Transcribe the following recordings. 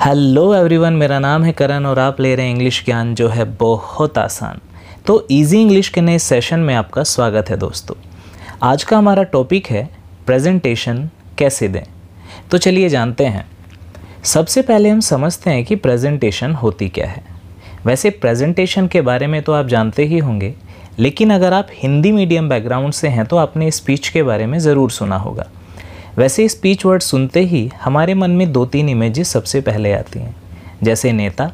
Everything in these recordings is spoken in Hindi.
हेलो एवरीवन मेरा नाम है करण और आप ले रहे हैं इंग्लिश ज्ञान जो है बहुत आसान तो इजी इंग्लिश के नए सेशन में आपका स्वागत है दोस्तों आज का हमारा टॉपिक है प्रेजेंटेशन कैसे दें तो चलिए जानते हैं सबसे पहले हम समझते हैं कि प्रेजेंटेशन होती क्या है वैसे प्रेजेंटेशन के बारे में तो आप जानते ही होंगे लेकिन अगर आप हिंदी मीडियम बैकग्राउंड से हैं तो आपने स्पीच के बारे में ज़रूर सुना होगा वैसे स्पीच वर्ड सुनते ही हमारे मन में दो तीन इमेजेस सबसे पहले आती हैं जैसे नेता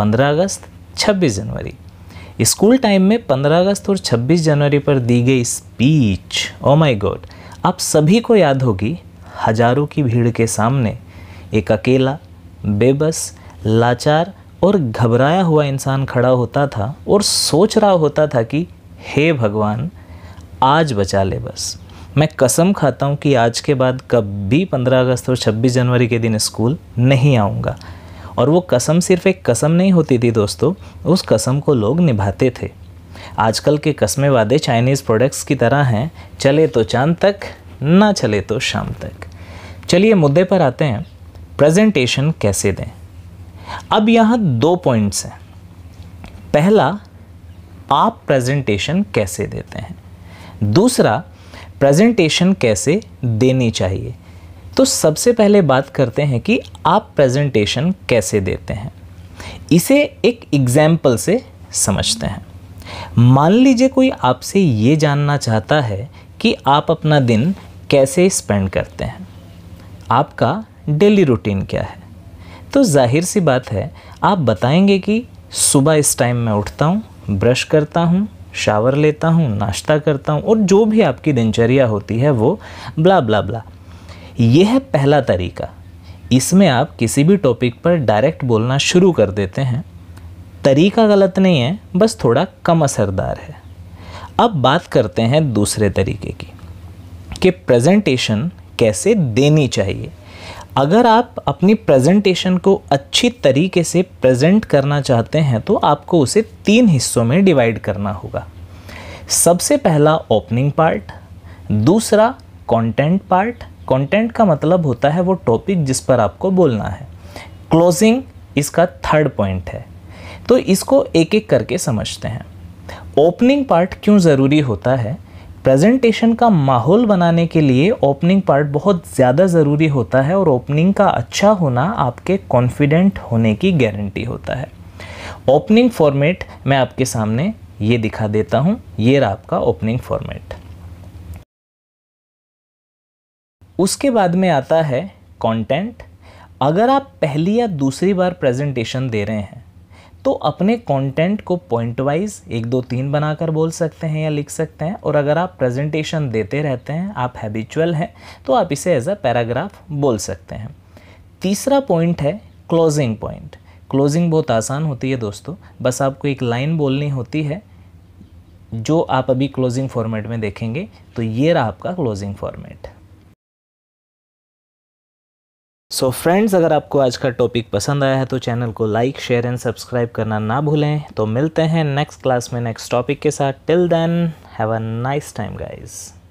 15 अगस्त 26 जनवरी स्कूल टाइम में 15 अगस्त और 26 जनवरी पर दी गई स्पीच ओ माय गॉड आप सभी को याद होगी हजारों की भीड़ के सामने एक अकेला बेबस लाचार और घबराया हुआ इंसान खड़ा होता था और सोच रहा होता था कि हे भगवान आज बचा ले बस मैं कसम खाता हूँ कि आज के बाद कभी 15 अगस्त और 26 जनवरी के दिन स्कूल नहीं आऊँगा और वो कसम सिर्फ एक कसम नहीं होती थी दोस्तों उस कसम को लोग निभाते थे आजकल के कसमें वादे चाइनीज़ प्रोडक्ट्स की तरह हैं चले तो चांद तक ना चले तो शाम तक चलिए मुद्दे पर आते हैं प्रेजेंटेशन कैसे दें अब यहाँ दो पॉइंट्स हैं पहला आप प्रेजेंटेशन कैसे देते हैं दूसरा प्रेजेंटेशन कैसे देनी चाहिए तो सबसे पहले बात करते हैं कि आप प्रेजेंटेशन कैसे देते हैं इसे एक एग्जाम्पल से समझते हैं मान लीजिए कोई आपसे ये जानना चाहता है कि आप अपना दिन कैसे स्पेंड करते हैं आपका डेली रूटीन क्या है तो जाहिर सी बात है आप बताएंगे कि सुबह इस टाइम मैं उठता हूँ ब्रश करता हूँ शावर लेता हूँ नाश्ता करता हूँ और जो भी आपकी दिनचर्या होती है वो ब्ला ब्ला ब्ला ये है पहला तरीका इसमें आप किसी भी टॉपिक पर डायरेक्ट बोलना शुरू कर देते हैं तरीका गलत नहीं है बस थोड़ा कम असरदार है अब बात करते हैं दूसरे तरीके की कि प्रेजेंटेशन कैसे देनी चाहिए अगर आप अपनी प्रेजेंटेशन को अच्छी तरीके से प्रेजेंट करना चाहते हैं तो आपको उसे तीन हिस्सों में डिवाइड करना होगा सबसे पहला ओपनिंग पार्ट दूसरा कंटेंट पार्ट कंटेंट का मतलब होता है वो टॉपिक जिस पर आपको बोलना है क्लोजिंग इसका थर्ड पॉइंट है तो इसको एक एक करके समझते हैं ओपनिंग पार्ट क्यों ज़रूरी होता है प्रेजेंटेशन का माहौल बनाने के लिए ओपनिंग पार्ट बहुत ज़्यादा ज़रूरी होता है और ओपनिंग का अच्छा होना आपके कॉन्फिडेंट होने की गारंटी होता है ओपनिंग फॉर्मेट मैं आपके सामने ये दिखा देता हूँ ये रहा आपका ओपनिंग फॉर्मेट उसके बाद में आता है कंटेंट अगर आप पहली या दूसरी बार प्रेजेंटेशन दे रहे हैं तो अपने कंटेंट को पॉइंट वाइज एक दो तीन बनाकर बोल सकते हैं या लिख सकते हैं और अगर आप प्रेजेंटेशन देते रहते हैं आप हैबिचुअल हैं तो आप इसे एज अ पैराग्राफ बोल सकते हैं तीसरा पॉइंट है क्लोजिंग पॉइंट क्लोजिंग बहुत आसान होती है दोस्तों बस आपको एक लाइन बोलनी होती है जो आप अभी क्लोजिंग फॉर्मेट में देखेंगे तो ये रहा आपका closing format so so friends अगर आपको आज का टॉपिक पसंद आया है तो चैनल को लाइक शेयर एंड सब्सक्राइब करना ना भूलें तो मिलते हैं नेक्स्ट क्लास में नेक्स्ट टॉपिक के साथ till then have a nice time guys